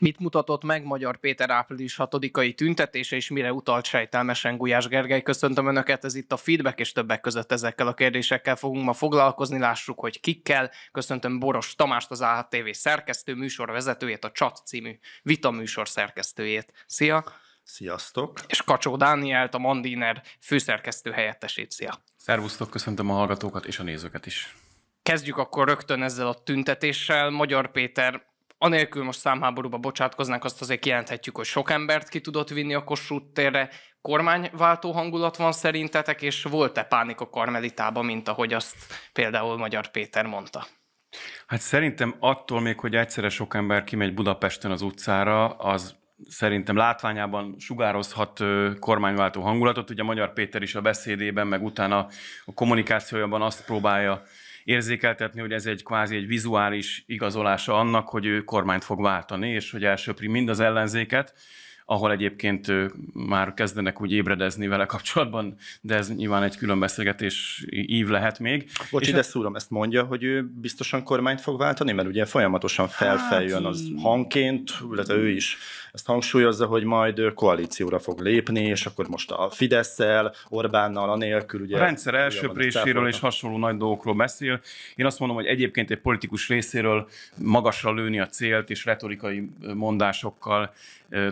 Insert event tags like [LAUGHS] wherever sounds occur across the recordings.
Mit mutatott meg Magyar Péter április 6-ai tüntetése, és mire utalt sejtelmesen Gulyás Gergely? Köszöntöm Önöket, ez itt a feedback, és többek között ezekkel a kérdésekkel fogunk ma foglalkozni, lássuk, hogy kikkel. Köszöntöm Boros Tamást, az AHTV szerkesztő műsorvezetőjét, a Csat című vita műsor szerkesztőjét. Szia! Sziasztok! És Kacsó Dánielt, a Mandiner főszerkesztő helyettesét. Szia! Szervusztok, köszöntöm a hallgatókat és a nézőket is. Kezdjük akkor rögtön ezzel a tüntetéssel. Magyar Péter anélkül most számháborúba bocsátkoznánk, azt azért jelenthetjük, hogy sok embert ki tudott vinni a Kossuth térre. Kormányváltó hangulat van szerintetek, és volt-e pánik a Karmelitában, mint ahogy azt például Magyar Péter mondta? Hát szerintem attól még, hogy egyszerre sok ember kimegy Budapesten az utcára, az szerintem látványában sugározhat kormányváltó hangulatot. Ugye Magyar Péter is a beszédében, meg utána a kommunikációjában azt próbálja érzékeltetni, hogy ez egy kvázi egy vizuális igazolása annak, hogy ő kormányt fog váltani, és hogy elsöpri mind az ellenzéket, ahol egyébként már kezdenek úgy ébredezni vele kapcsolatban, de ez nyilván egy külön beszélgetés ív lehet még. Bocs, és de szúrom, ezt mondja, hogy ő biztosan kormányt fog váltani, mert ugye folyamatosan felfeljön az hát, hangként, illetve ő is ezt hangsúlyozza, hogy majd koalícióra fog lépni, és akkor most a fidesz Orbánnal, anélkül ugye... A rendszer elsőpréséről és hasonló nagy dolgokról beszél. Én azt mondom, hogy egyébként egy politikus részéről magasra lőni a célt és retorikai mondásokkal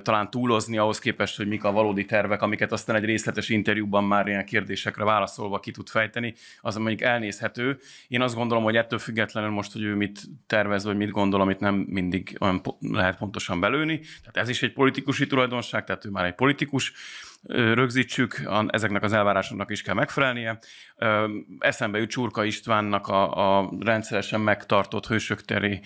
talán túl túlozni ahhoz képest, hogy mik a valódi tervek, amiket aztán egy részletes interjúban már ilyen kérdésekre válaszolva ki tud fejteni, az mondjuk elnézhető. Én azt gondolom, hogy ettől függetlenül most, hogy ő mit tervez, vagy mit gondol, amit nem mindig olyan po- lehet pontosan belőni. Tehát ez is egy politikusi tulajdonság, tehát ő már egy politikus, rögzítsük, ezeknek az elvárásoknak is kell megfelelnie. Eszembe jut Csurka Istvánnak a, a rendszeresen megtartott hősök teri,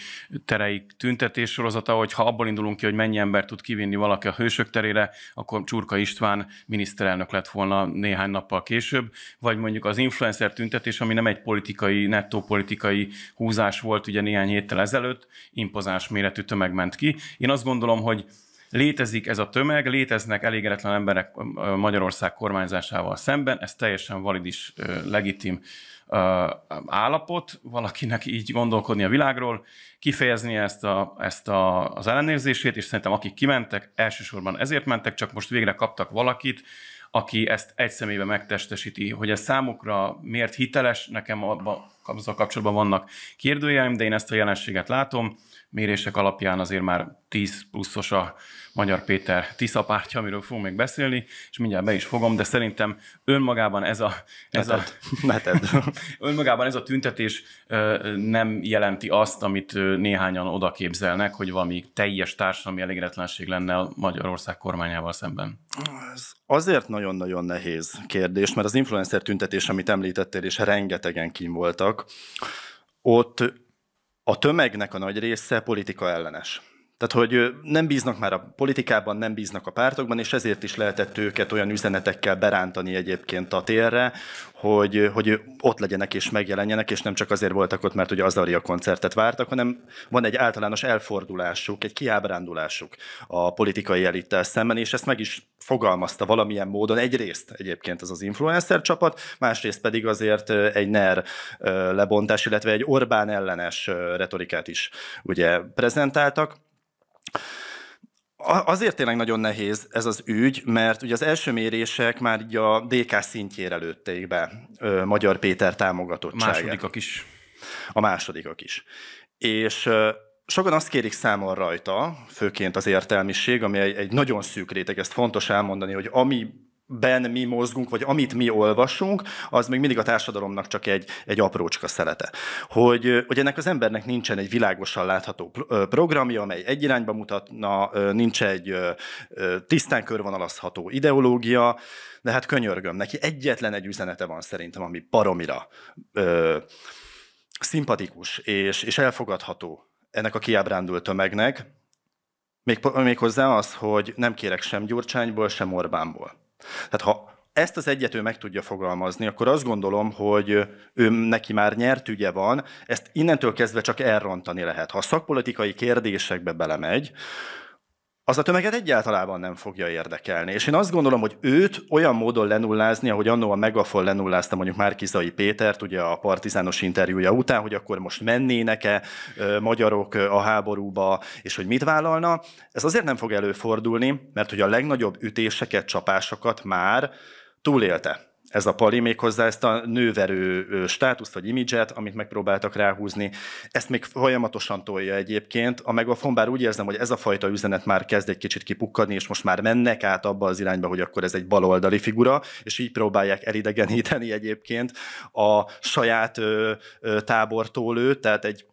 terei tüntetés sorozata, hogy ha abból indulunk ki, hogy mennyi ember tud kivinni valaki a hősök terére, akkor Csurka István miniszterelnök lett volna néhány nappal később, vagy mondjuk az influencer tüntetés, ami nem egy politikai, nettó politikai húzás volt ugye néhány héttel ezelőtt, impozáns méretű tömeg ment ki. Én azt gondolom, hogy Létezik ez a tömeg, léteznek elégedetlen emberek Magyarország kormányzásával szemben, ez teljesen valid is legitim állapot, valakinek így gondolkodni a világról, kifejezni ezt, a, ezt a, az ellenérzését, és szerintem akik kimentek, elsősorban ezért mentek, csak most végre kaptak valakit, aki ezt egy személybe megtestesíti, hogy ez számukra miért hiteles, nekem abban azzal kapcsolatban vannak kérdőjeim, de én ezt a jelenséget látom, mérések alapján azért már 10 pluszos a Magyar Péter Tisza pártja, amiről fogunk még beszélni, és mindjárt be is fogom, de szerintem önmagában ez a, ez a, [LAUGHS] önmagában ez a tüntetés nem jelenti azt, amit néhányan odaképzelnek, hogy valami teljes társadalmi elégedetlenség lenne a Magyarország kormányával szemben. Ez azért nagyon-nagyon nehéz kérdés, mert az influencer tüntetés, amit említettél, és rengetegen kim voltak, ott a tömegnek a nagy része politika ellenes. Tehát, hogy nem bíznak már a politikában, nem bíznak a pártokban, és ezért is lehetett őket olyan üzenetekkel berántani egyébként a térre, hogy, hogy ott legyenek és megjelenjenek, és nem csak azért voltak ott, mert ugye az Aria koncertet vártak, hanem van egy általános elfordulásuk, egy kiábrándulásuk a politikai elittel szemben, és ezt meg is fogalmazta valamilyen módon egyrészt egyébként az az influencer csapat, másrészt pedig azért egy NER lebontás, illetve egy Orbán ellenes retorikát is ugye prezentáltak. Azért tényleg nagyon nehéz ez az ügy, mert ugye az első mérések már így a DK szintjére lőtték be Magyar Péter támogatottságát. A másodikak is. A másodikak is. És sokan azt kérik számon rajta, főként az értelmiség, ami egy, egy nagyon szűk réteg, ezt fontos elmondani, hogy ami ben mi mozgunk, vagy amit mi olvasunk, az még mindig a társadalomnak csak egy, egy aprócska szelete. Hogy, hogy ennek az embernek nincsen egy világosan látható programja, amely egy irányba mutatna, nincs egy tisztán körvonalazható ideológia, de hát könyörgöm, neki egyetlen egy üzenete van szerintem, ami paromira ö, szimpatikus és, és elfogadható ennek a kiábrándult tömegnek, még, hozzá az, hogy nem kérek sem Gyurcsányból, sem Orbánból. Tehát ha ezt az egyető meg tudja fogalmazni, akkor azt gondolom, hogy ő neki már nyert ügye van, ezt innentől kezdve csak elrontani lehet. Ha a szakpolitikai kérdésekbe belemegy, az a tömeget egyáltalában nem fogja érdekelni. És én azt gondolom, hogy őt olyan módon lenullázni, ahogy annó a Megafon lenullázta mondjuk Márkizai Pétert, ugye a partizános interjúja után, hogy akkor most mennének-e magyarok a háborúba, és hogy mit vállalna, ez azért nem fog előfordulni, mert hogy a legnagyobb ütéseket, csapásokat már túlélte ez a pali méghozzá ezt a nőverő státuszt vagy imidzset, amit megpróbáltak ráhúzni, ezt még folyamatosan tolja egyébként. A megafon, bár úgy érzem, hogy ez a fajta üzenet már kezd egy kicsit kipukkadni, és most már mennek át abba az irányba, hogy akkor ez egy baloldali figura, és így próbálják elidegeníteni egyébként a saját ö, ö, tábortól őt, tehát egy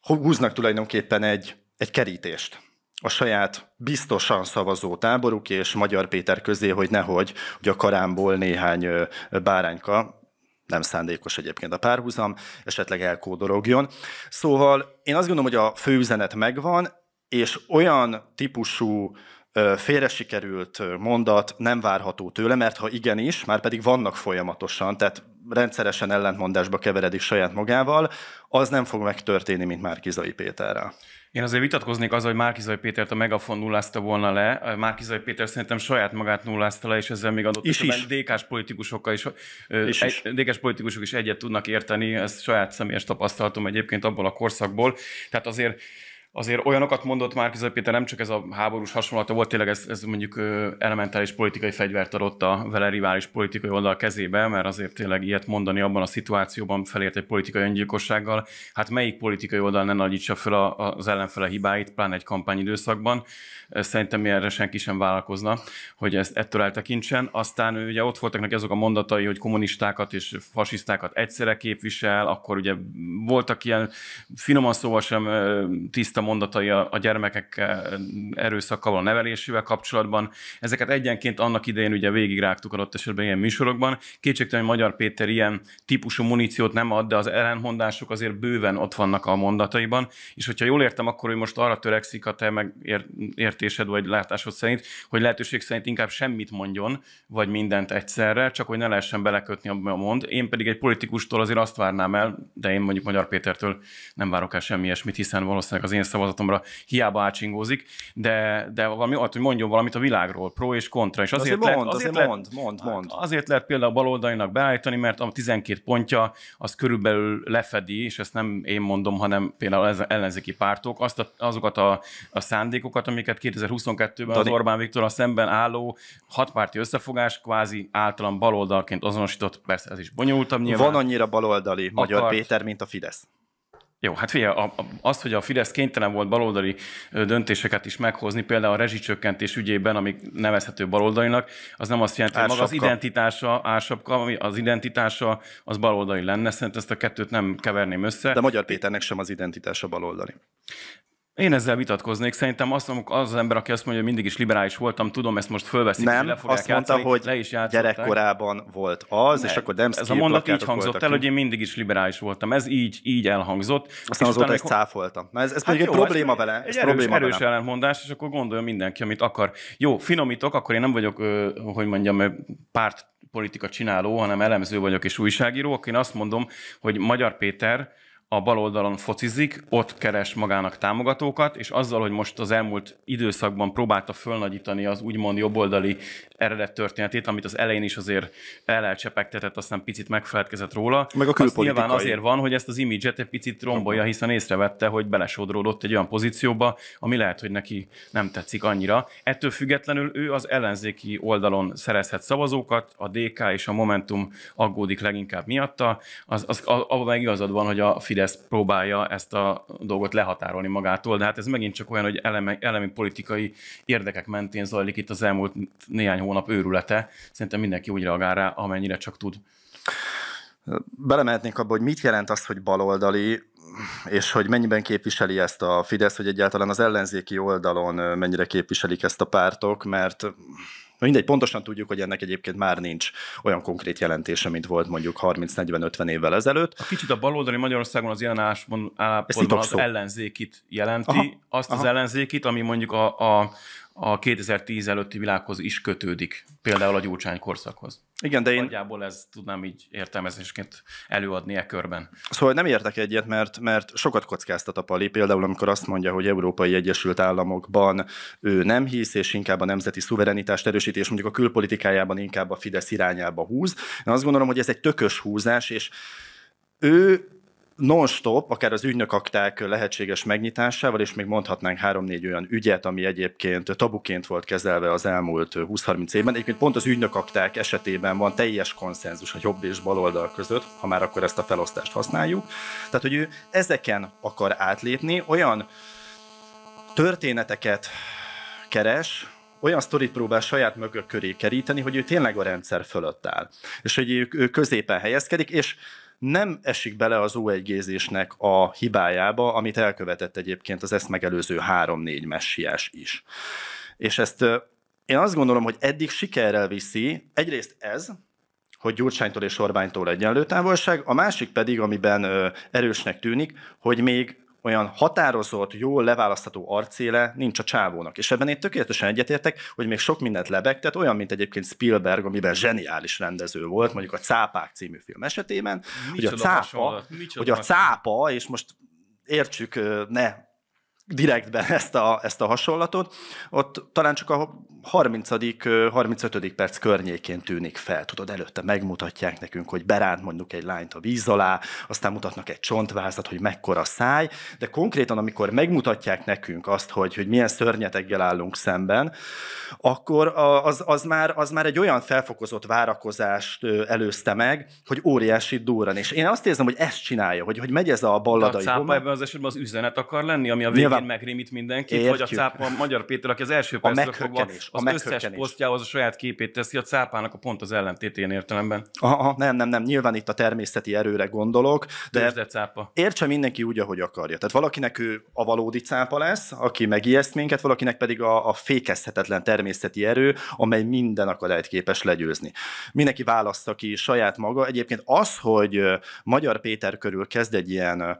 húznak tulajdonképpen egy, egy kerítést a saját biztosan szavazó táboruk és Magyar Péter közé, hogy nehogy, hogy a karámból néhány bárányka, nem szándékos egyébként a párhuzam, esetleg elkódorogjon. Szóval én azt gondolom, hogy a főüzenet megvan, és olyan típusú félre sikerült mondat nem várható tőle, mert ha igenis, már pedig vannak folyamatosan, tehát rendszeresen ellentmondásba keveredik saját magával, az nem fog megtörténni, mint Márkizai Péterrel. Én azért vitatkoznék az, hogy Márkizai Pétert a Megafon nullázta volna le. Márkizai Péter szerintem saját magát nullázta le, és ezzel még adott is is. DK-s politikusokkal is, is, is. DK-s politikusok is egyet tudnak érteni, ez saját személyes tapasztalatom egyébként abból a korszakból. Tehát azért azért olyanokat mondott már Kizai Péter, nem csak ez a háborús hasonlata volt, tényleg ez, ez mondjuk elementális politikai fegyvert adott a vele rivális politikai oldal kezébe, mert azért tényleg ilyet mondani abban a szituációban felért egy politikai öngyilkossággal, hát melyik politikai oldal ne nagyítsa föl az ellenfele hibáit, pláne egy kampányidőszakban. Szerintem mi erre senki sem vállalkozna, hogy ezt ettől eltekintsen. Aztán ugye ott voltak neki azok a mondatai, hogy kommunistákat és fasisztákat egyszerre képvisel, akkor ugye voltak ilyen finoman szóval sem tiszta mondatai a, a gyermekek eh, erőszakkal, a nevelésével kapcsolatban. Ezeket egyenként annak idején ugye végigrágtuk adott esetben ilyen műsorokban. Kétségtelen, hogy Magyar Péter ilyen típusú muníciót nem ad, de az ellenmondások azért bőven ott vannak a mondataiban. És hogyha jól értem, akkor ő most arra törekszik a te megértésed vagy látásod szerint, hogy lehetőség szerint inkább semmit mondjon, vagy mindent egyszerre, csak hogy ne lehessen belekötni, abba mond. Én pedig egy politikustól azért azt várnám el, de én mondjuk Magyar Pétertől nem várok el semmi ilyesmit, hiszen valószínűleg az én szavazatomra hiába ácsingózik, de, de valami olyat, hogy mondjon valamit a világról, pro és kontra. És azért, azért mond, azért, azért mond, lehet, mond, mond, mond. Hát azért lehet például a baloldalinak beállítani, mert a 12 pontja az körülbelül lefedi, és ezt nem én mondom, hanem például az ellenzéki pártok, azt a, azokat a, a szándékokat, amiket 2022-ben Dani... az Orbán Viktor a szemben álló hatpárti összefogás kvázi általam baloldalként azonosított, persze ez is bonyolultabb nyilván. Van annyira baloldali Magyar akart... Péter, mint a Fidesz. Jó, hát figyelj, az, azt, hogy a Fidesz kénytelen volt baloldali döntéseket is meghozni, például a rezsicsökkentés ügyében, ami nevezhető baloldalinak, az nem azt jelenti, hogy maga az identitása, ársapka, ami az identitása, az baloldali lenne. Szerintem ezt a kettőt nem keverném össze. De Magyar Péternek sem az identitása baloldali. Én ezzel vitatkoznék. Szerintem azt mondom, az az ember, aki azt mondja, hogy mindig is liberális voltam, tudom, ezt most fölveszik, Nem, és le fogják azt mondta, játszani, hogy le is játszották. gyerekkorában volt az, ne, és akkor nem Ez a mondat így hangzott el, ki. hogy én mindig is liberális voltam. Ez így, így elhangzott. Aztán azóta ezt cáfoltam. Mert ez, ez hát pedig jó, hát egy probléma vele. Ez egy probléma erős erős ellentmondás, és akkor gondolja mindenki, amit akar. Jó, finomítok, akkor én nem vagyok, hogy mondjam, párt politika csináló, hanem elemző vagyok és újságíró, akkor én azt mondom, hogy Magyar Péter a bal oldalon focizik, ott keres magának támogatókat, és azzal, hogy most az elmúlt időszakban próbálta fölnagyítani az úgymond jobboldali eredet történetét, amit az elején is azért el elcsepegtetett, aztán picit megfeledkezett róla. Meg a Azt nyilván azért van, hogy ezt az imidzset egy picit rombolja, hiszen észrevette, hogy belesodródott egy olyan pozícióba, ami lehet, hogy neki nem tetszik annyira. Ettől függetlenül ő az ellenzéki oldalon szerezhet szavazókat, a DK és a Momentum aggódik leginkább miatta. Az, az, abban igazad van, hogy a Fidesz Fidesz próbálja ezt a dolgot lehatárolni magától, de hát ez megint csak olyan, hogy elemi, elemi politikai érdekek mentén zajlik itt az elmúlt néhány hónap őrülete. Szerintem mindenki úgy reagál rá, amennyire csak tud. Belemehetnénk abba, hogy mit jelent az, hogy baloldali, és hogy mennyiben képviseli ezt a Fidesz, hogy egyáltalán az ellenzéki oldalon mennyire képviselik ezt a pártok, mert Na mindegy, pontosan tudjuk, hogy ennek egyébként már nincs olyan konkrét jelentése, mint volt mondjuk 30-40-50 évvel ezelőtt. A kicsit a baloldali Magyarországon az ilyen állapotban az ellenzékit jelenti, aha, azt aha. az ellenzékit, ami mondjuk a, a, a 2010 előtti világhoz is kötődik, például a gyurcsány korszakhoz. Igen, de én... Nagyjából ez tudnám így értelmezésként előadni e körben. Szóval nem értek egyet, mert, mert sokat kockáztat a Pali, például amikor azt mondja, hogy Európai Egyesült Államokban ő nem hisz, és inkább a nemzeti szuverenitást erősíti, és mondjuk a külpolitikájában inkább a Fidesz irányába húz. Én azt gondolom, hogy ez egy tökös húzás, és ő non-stop, akár az ügynökakták lehetséges megnyitásával, és még mondhatnánk három-négy olyan ügyet, ami egyébként tabuként volt kezelve az elmúlt 20-30 évben. Egyébként pont az ügynökakták esetében van teljes konszenzus a jobb és baloldal között, ha már akkor ezt a felosztást használjuk. Tehát, hogy ő ezeken akar átlépni, olyan történeteket keres, olyan sztorit próbál saját mögök köré keríteni, hogy ő tényleg a rendszer fölött áll, és hogy ő, ő középen helyezkedik, és nem esik bele az u 1 a hibájába, amit elkövetett egyébként az ezt megelőző 3-4 messiás is. És ezt én azt gondolom, hogy eddig sikerrel viszi, egyrészt ez, hogy Gyurcsánytól és Orbánytól egyenlő távolság, a másik pedig, amiben erősnek tűnik, hogy még olyan határozott, jól leválasztható arcéle nincs a csávónak. És ebben én tökéletesen egyetértek, hogy még sok mindent lebegtet, olyan, mint egyébként Spielberg, amiben zseniális rendező volt, mondjuk a Cápák című film esetében, hogy a cápa, hogy a cápa, és most értsük, ne direktben ezt a, ezt a hasonlatot, ott talán csak a 30 35 perc környékén tűnik fel, tudod, előtte megmutatják nekünk, hogy beránt mondjuk egy lányt a víz alá, aztán mutatnak egy csontvázat, hogy mekkora száj, de konkrétan, amikor megmutatják nekünk azt, hogy, hogy milyen szörnyeteggel állunk szemben, akkor az, az, már, az már egy olyan felfokozott várakozást előzte meg, hogy óriási durran. És én azt érzem, hogy ezt csinálja, hogy, hogy megy ez a balladai. a ebben az esetben az üzenet akar lenni, ami a végén én megrémít mindenki, Értjük. hogy a cápa a Magyar Péter, aki az első percről fogva az a összes posztjához a saját képét teszi, a cápának a pont az ellentétén értelemben. Aha, nem, nem, nem, nyilván itt a természeti erőre gondolok, de Tőzde cápa. értse mindenki úgy, ahogy akarja. Tehát valakinek ő a valódi cápa lesz, aki megijeszt minket, valakinek pedig a, a fékezhetetlen természeti erő, amely minden akadályt képes legyőzni. Mindenki választa ki saját maga. Egyébként az, hogy Magyar Péter körül kezd egy ilyen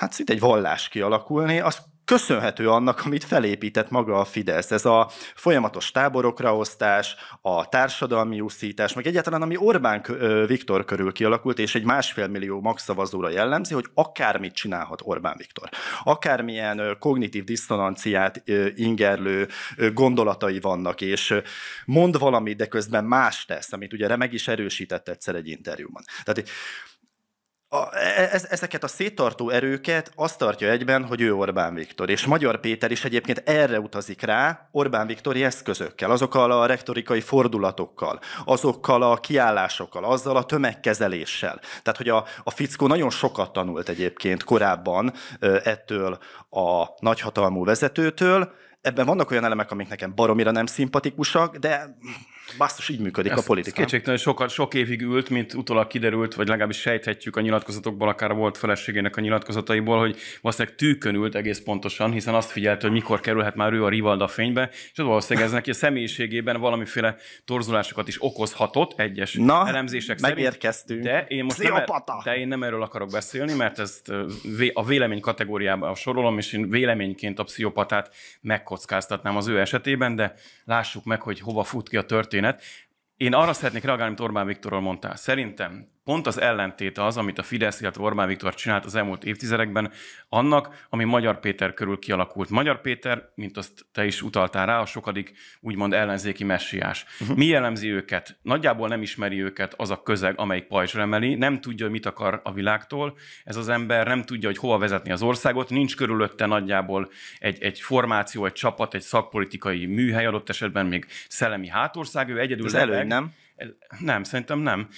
hát szinte egy vallás kialakulni, az köszönhető annak, amit felépített maga a Fidesz. Ez a folyamatos táborokra osztás, a társadalmi úszítás, meg egyáltalán ami Orbán Viktor körül kialakult, és egy másfél millió magszavazóra jellemzi, hogy akármit csinálhat Orbán Viktor. Akármilyen kognitív diszonanciát ingerlő gondolatai vannak, és mond valamit, de közben más tesz, amit ugye meg is erősített egyszer egy interjúban. Tehát a, ez, e, ezeket a széttartó erőket azt tartja egyben, hogy ő Orbán Viktor. És Magyar Péter is egyébként erre utazik rá Orbán Viktori eszközökkel, azokkal a rektorikai fordulatokkal, azokkal a kiállásokkal, azzal a tömegkezeléssel. Tehát, hogy a, a fickó nagyon sokat tanult egyébként korábban ettől a nagyhatalmú vezetőtől. Ebben vannak olyan elemek, amik nekem baromira nem szimpatikusak, de Basztus, így működik Ezt, a politika. Kétségtelenül sokat, sok évig ült, mint utólag kiderült, vagy legalábbis sejthetjük a nyilatkozatokból, akár volt feleségének a nyilatkozataiból, hogy valószínűleg tűkön ült egész pontosan, hiszen azt figyelte, hogy mikor kerülhet már ő a Rivalda fénybe, és az valószínűleg ez neki a személyiségében valamiféle torzulásokat is okozhatott egyes Na, elemzések megérkeztünk. De én most Pszichopata. nem, er- de én nem erről akarok beszélni, mert ezt a vélemény kategóriába sorolom, és én véleményként a pszichopatát megkockáztatnám az ő esetében, de lássuk meg, hogy hova fut ki a történet történet. Én arra szeretnék reagálni, amit Orbán Viktorról mondtál. Szerintem pont az ellentéte az, amit a Fidesz, illetve Orbán Viktor csinált az elmúlt évtizedekben, annak, ami Magyar Péter körül kialakult. Magyar Péter, mint azt te is utaltál rá, a sokadik úgymond ellenzéki messiás. Uh-huh. Mi jellemzi őket? Nagyjából nem ismeri őket az a közeg, amelyik pajzsra emeli, nem tudja, hogy mit akar a világtól, ez az ember nem tudja, hogy hova vezetni az országot, nincs körülötte nagyjából egy, egy formáció, egy csapat, egy szakpolitikai műhely adott esetben, még szellemi hátország, ő egyedül. Ez előny, nem? Nem, szerintem nem.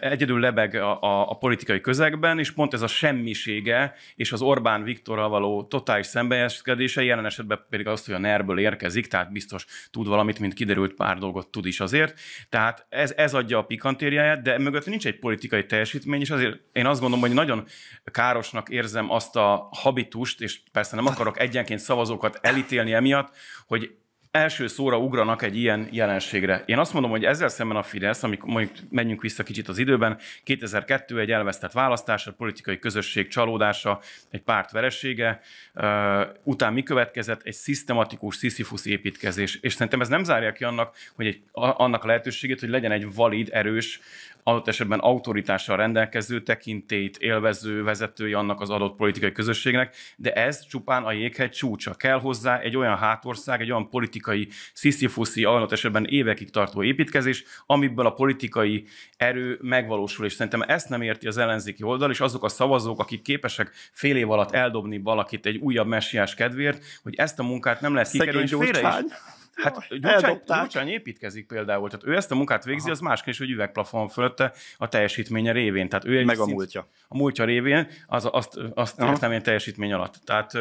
Egyedül lebeg a, a, a politikai közegben, és pont ez a semmisége és az Orbán Viktorral való totális szembeeskedése, jelen esetben pedig azt, hogy a ner érkezik, tehát biztos tud valamit, mint kiderült, pár dolgot tud is azért. Tehát ez, ez adja a pikantériáját, de mögött nincs egy politikai teljesítmény, és azért én azt gondolom, hogy nagyon károsnak érzem azt a habitust, és persze nem akarok egyenként szavazókat elítélni emiatt, hogy első szóra ugranak egy ilyen jelenségre. Én azt mondom, hogy ezzel szemben a Fidesz, amikor mondjuk menjünk vissza kicsit az időben, 2002 egy elvesztett választás, a politikai közösség csalódása, egy párt veresége, után mi következett? Egy szisztematikus sziszifusz építkezés. És szerintem ez nem zárja ki annak, hogy egy, annak a lehetőségét, hogy legyen egy valid, erős adott esetben autoritással rendelkező, tekintét élvező vezetői annak az adott politikai közösségnek, de ez csupán a jéghegy csúcsa. Kell hozzá egy olyan hátország, egy olyan politikai sziszifuszi, adott esetben évekig tartó építkezés, amiből a politikai erő megvalósul, és szerintem ezt nem érti az ellenzéki oldal, és azok a szavazók, akik képesek fél év alatt eldobni valakit egy újabb messiás kedvéért, hogy ezt a munkát nem lesz kikerülni, és Hát Gyurcsány építkezik például, tehát ő ezt a munkát végzi, Aha. az másként is, hogy üvegplafon fölötte a teljesítménye révén. Tehát ő egy Meg a múltja. A múltja révén, az, azt, azt értem én teljesítmény alatt. Tehát,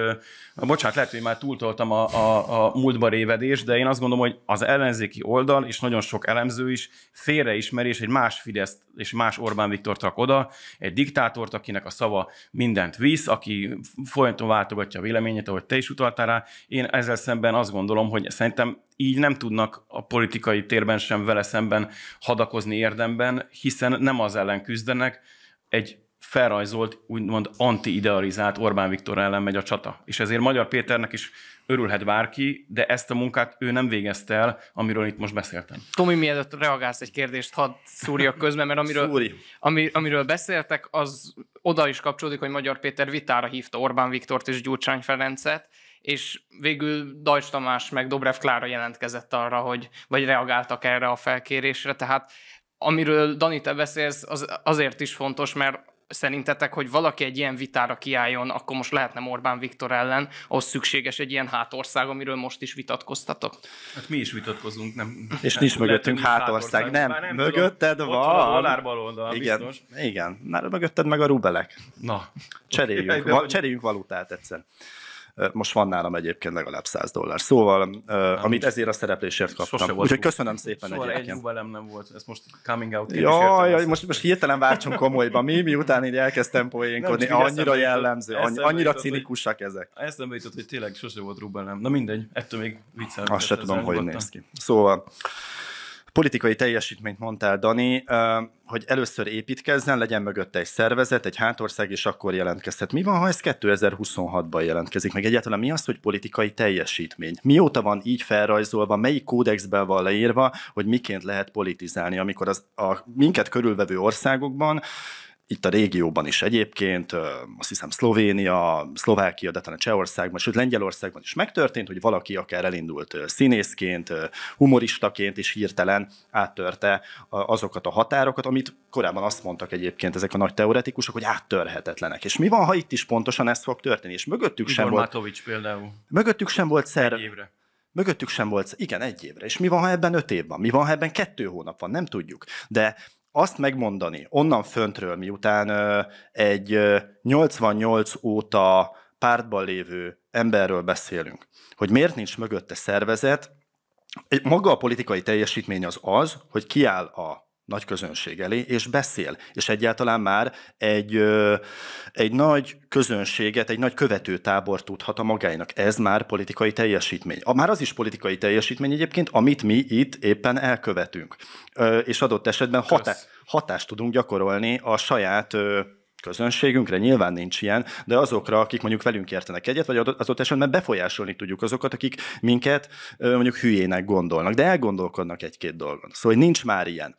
bocsánat, lehet, hogy már túltoltam a, a, a múltba révedés, de én azt gondolom, hogy az ellenzéki oldal, és nagyon sok elemző is félreismeri, és egy más Fidesz és más Orbán Viktor trak oda, egy diktátort, akinek a szava mindent visz, aki folyton váltogatja a véleményét, ahogy te is utaltál rá. Én ezzel szemben azt gondolom, hogy szerintem így nem tudnak a politikai térben sem vele szemben hadakozni érdemben, hiszen nem az ellen küzdenek, egy felrajzolt, úgymond anti-idealizált Orbán Viktor ellen megy a csata. És ezért Magyar Péternek is örülhet bárki, de ezt a munkát ő nem végezte el, amiről itt most beszéltem. Tomi, mielőtt reagálsz egy kérdést, hadd szúrjak közben, mert amiről, Szúri. ami, amiről beszéltek, az oda is kapcsolódik, hogy Magyar Péter vitára hívta Orbán Viktort és Gyurcsány Ferencet, és végül Dajs Tamás meg Dobrev Klára jelentkezett arra, hogy, vagy reagáltak erre a felkérésre, tehát amiről Dani, te beszélsz, az azért is fontos, mert szerintetek, hogy valaki egy ilyen vitára kiálljon, akkor most lehetne Orbán Viktor ellen, ahhoz szükséges egy ilyen hátország, amiről most is vitatkoztatok? Hát mi is vitatkozunk, nem? És nincs mögöttünk hátország, hátország. nem, nem mögötted tudom, van. a bal oldal, igen, biztos. Igen, Na, mögötted meg a rubelek. Na. Cseréljünk, okay, va- cseréljünk valutát egyszer most van nálam egyébként legalább 100 dollár. Szóval, nem, amit ezért a szereplésért kaptam. Úgyhogy köszönöm szépen szóval egyébként. egy nem volt, ez most coming out. Jó, jaj most, most hirtelen váltson komolyban. Mi, miután így elkezdtem poénkodni, nem, annyira jellemző, annyira, annyira cinikusak ezek. Eszembe jutott, hogy tényleg sose volt Rubelem. nem. Na mindegy, ettől még viccel. Azt se tudom, hogy néz ki. Szóval, Politikai teljesítményt mondtál, Dani, hogy először építkezzen, legyen mögötte egy szervezet, egy hátország, és akkor jelentkezhet. Mi van, ha ez 2026-ban jelentkezik? Meg egyáltalán mi az, hogy politikai teljesítmény? Mióta van így felrajzolva, melyik kódexben van leírva, hogy miként lehet politizálni, amikor az a minket körülvevő országokban itt a régióban is egyébként, azt hiszem Szlovénia, Szlovákia, de talán Csehországban, sőt Lengyelországban is megtörtént, hogy valaki akár elindult színészként, humoristaként, és hirtelen áttörte azokat a határokat, amit korábban azt mondtak egyébként ezek a nagy teoretikusok, hogy áttörhetetlenek. És mi van, ha itt is pontosan ez fog történni? És mögöttük Igor sem Matovics volt... például. Mögöttük sem volt szer... Egy évre. Mögöttük sem volt, igen, egy évre. És mi van, ha ebben öt év van? Mi van, ha ebben kettő hónap van? Nem tudjuk. De azt megmondani, onnan föntről, miután egy 88 óta pártban lévő emberről beszélünk, hogy miért nincs mögötte szervezet, maga a politikai teljesítmény az az, hogy kiáll a nagy közönség elé, és beszél. És egyáltalán már egy, egy nagy közönséget, egy nagy követőtábor tudhat a magáinak. Ez már politikai teljesítmény. A Már az is politikai teljesítmény egyébként, amit mi itt éppen elkövetünk. És adott esetben hatá- hatást tudunk gyakorolni a saját közönségünkre, nyilván nincs ilyen, de azokra, akik mondjuk velünk értenek egyet, vagy az ott esetben befolyásolni tudjuk azokat, akik minket mondjuk hülyének gondolnak, de elgondolkodnak egy-két dolgon. Szóval hogy nincs már ilyen.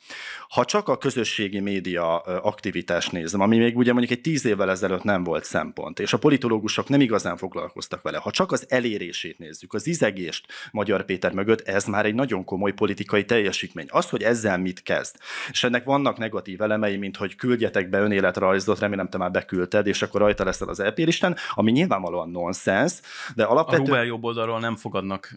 Ha csak a közösségi média aktivitást nézem, ami még ugye mondjuk egy tíz évvel ezelőtt nem volt szempont, és a politológusok nem igazán foglalkoztak vele, ha csak az elérését nézzük, az izegést Magyar Péter mögött, ez már egy nagyon komoly politikai teljesítmény. Az, hogy ezzel mit kezd, és ennek vannak negatív elemei, mint hogy küldjetek be önéletrajzot, remélem, nem te már beküldted, és akkor rajta leszel az LP e listán, ami nyilvánvalóan nonsens, de alapvetően... A Rubel jobb oldalról nem fogadnak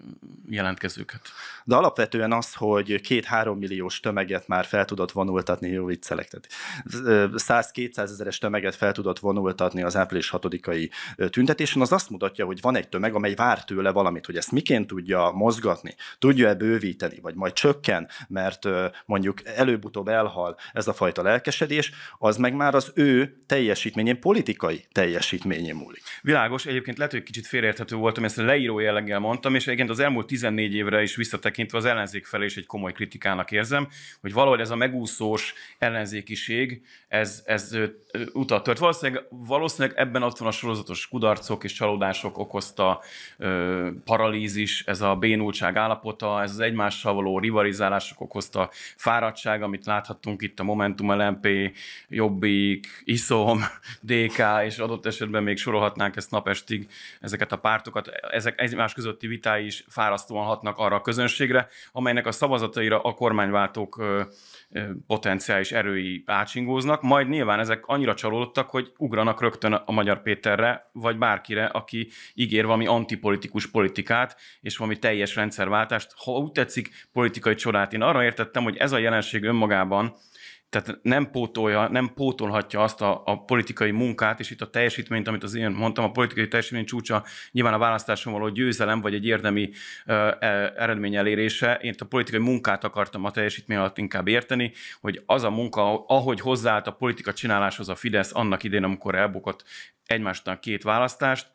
jelentkezőket. De alapvetően az, hogy két-három milliós tömeget már fel tudott vonultatni, jó viccelek, tehát 100-200 ezeres tömeget fel tudott vonultatni az április 6-ai tüntetésen, az azt mutatja, hogy van egy tömeg, amely vár tőle valamit, hogy ezt miként tudja mozgatni, tudja-e bővíteni, vagy majd csökken, mert mondjuk előbb-utóbb elhal ez a fajta lelkesedés, az meg már az ő teljesítményén, politikai teljesítményén múlik. Világos, egyébként lehet, hogy kicsit félérthető voltam, ezt leíró jelleggel mondtam, és egyébként az elmúlt 14 évre is visszatekintve az ellenzék felé is egy komoly kritikának érzem, hogy valahogy ez a megúszós ellenzékiség, ez, ez utat tört. Valószínűleg, valószínűleg ebben ott van a sorozatos kudarcok és csalódások okozta ö, paralízis, ez a bénultság állapota, ez az egymással való rivalizálások okozta fáradtság, amit láthattunk itt a Momentum LMP, Jobbik, ISZO, Momentum, DK, és adott esetben még sorolhatnánk ezt napestig, ezeket a pártokat, ezek egymás közötti vitái is fárasztóan hatnak arra a közönségre, amelynek a szavazataira a kormányváltók potenciális erői ácsingóznak, majd nyilván ezek annyira csalódtak, hogy ugranak rögtön a Magyar Péterre, vagy bárkire, aki ígér valami antipolitikus politikát, és valami teljes rendszerváltást, ha úgy tetszik, politikai csodát. Én arra értettem, hogy ez a jelenség önmagában, tehát nem pótolja, nem pótolhatja azt a, a politikai munkát, és itt a teljesítményt, amit az én mondtam, a politikai teljesítmény csúcsa nyilván a választáson való győzelem, vagy egy érdemi ö, e, eredmény elérése. Én a politikai munkát akartam a teljesítmény alatt inkább érteni, hogy az a munka, ahogy hozzáállt a politika csináláshoz a Fidesz annak idén, amikor elbukott egymás után két választást,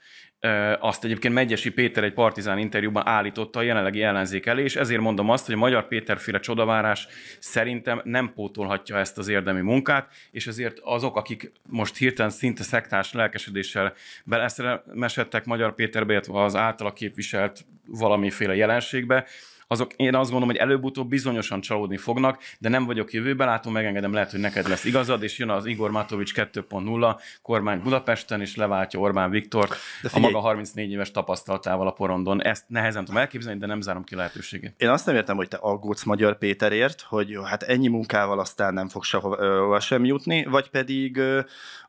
azt egyébként Megyesi Péter egy partizán interjúban állította a jelenlegi ellenzék elé, és ezért mondom azt, hogy a Magyar Péterféle csodavárás szerintem nem pótolhatja ezt az érdemi munkát, és ezért azok, akik most hirtelen szinte szektárs lelkesedéssel beleszeremesedtek Magyar Péterbe, illetve az általa képviselt valamiféle jelenségbe, azok én azt gondolom, hogy előbb-utóbb bizonyosan csalódni fognak, de nem vagyok jövőben, látom, megengedem, lehet, hogy neked lesz igazad, és jön az Igor Matovics 2.0 kormány Budapesten, és leváltja Orbán Viktor a maga 34 éves tapasztalatával a porondon. Ezt nehezen tudom elképzelni, de nem zárom ki lehetőségét. Én azt nem értem, hogy te aggódsz Magyar Péterért, hogy hát ennyi munkával aztán nem fog sehova sem jutni, vagy pedig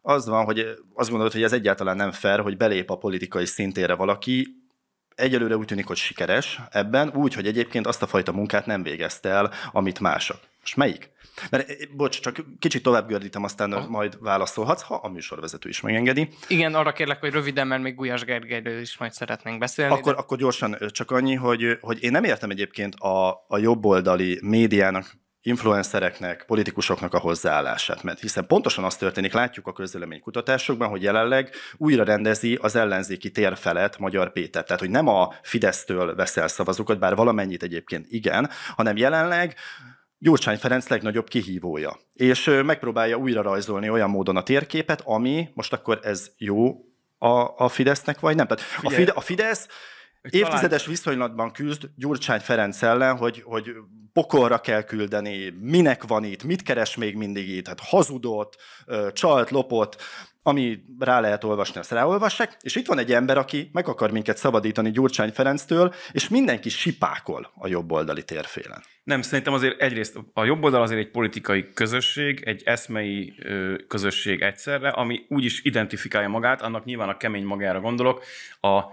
az van, hogy azt gondolod, hogy ez egyáltalán nem fair, hogy belép a politikai szintére valaki, egyelőre úgy tűnik, hogy sikeres ebben, úgy, hogy egyébként azt a fajta munkát nem végezte el, amit mások. Most melyik? Mert, eh, eh, bocs, csak kicsit tovább gördítem, aztán ha. majd válaszolhatsz, ha a műsorvezető is megengedi. Igen, arra kérlek, hogy röviden, mert még Gulyás Gergelyről is majd szeretnénk beszélni. Akkor, de... akkor gyorsan eh, csak annyi, hogy, hogy én nem értem egyébként a, a jobboldali médiának influencereknek, politikusoknak a hozzáállását. Mert hiszen pontosan az történik, látjuk a közölemény kutatásokban, hogy jelenleg újra rendezi az ellenzéki tér felett Magyar Péter. Tehát, hogy nem a Fidesztől veszel szavazókat, bár valamennyit egyébként igen, hanem jelenleg Gyurcsány Ferenc legnagyobb kihívója. És megpróbálja újra rajzolni olyan módon a térképet, ami most akkor ez jó a, a Fidesznek, vagy nem? Tehát a, Fide, a Fidesz Évtizedes talán... viszonylatban küzd Gyurcsány Ferenc ellen, hogy, hogy pokolra kell küldeni, minek van itt, mit keres még mindig itt, hát hazudott, csalt, lopott, ami rá lehet olvasni, azt ráolvassák, és itt van egy ember, aki meg akar minket szabadítani Gyurcsány Ferenctől, és mindenki sipákol a jobboldali térfélen. Nem, szerintem azért egyrészt a jobboldal azért egy politikai közösség, egy eszmei közösség egyszerre, ami úgy is identifikálja magát, annak nyilván a kemény magára gondolok, a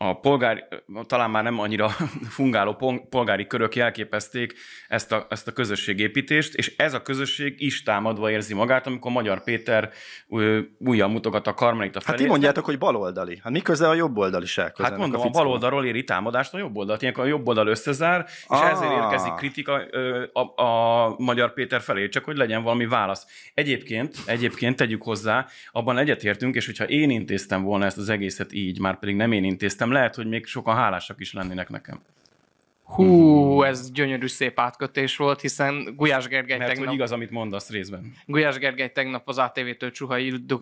a polgár, talán már nem annyira [LAUGHS] fungáló polgári körök jelképezték ezt a, ezt a közösségépítést, és ez a közösség is támadva érzi magát, amikor Magyar Péter újjal mutogat a Karmelita felé. Hát ti mondjátok, hogy baloldali. Hát mi köze a jobboldalisághoz? Hát mondom, a, a baloldalról éri támadást a jobboldalt. Ilyenkor a jobboldal összezár, és ah. ezért érkezik kritika a, a Magyar Péter felé, csak hogy legyen valami válasz. Egyébként, egyébként tegyük hozzá, abban egyetértünk, és hogyha én intéztem volna ezt az egészet így, már pedig nem én intéztem, szerintem lehet, hogy még sokan hálásak is lennének nekem. Hú, ez gyönyörű szép átkötés volt, hiszen Gulyás Gergely Mert tegnap... Hogy igaz, amit mondasz részben. Gulyás Gergely tegnap az ATV-től Csuha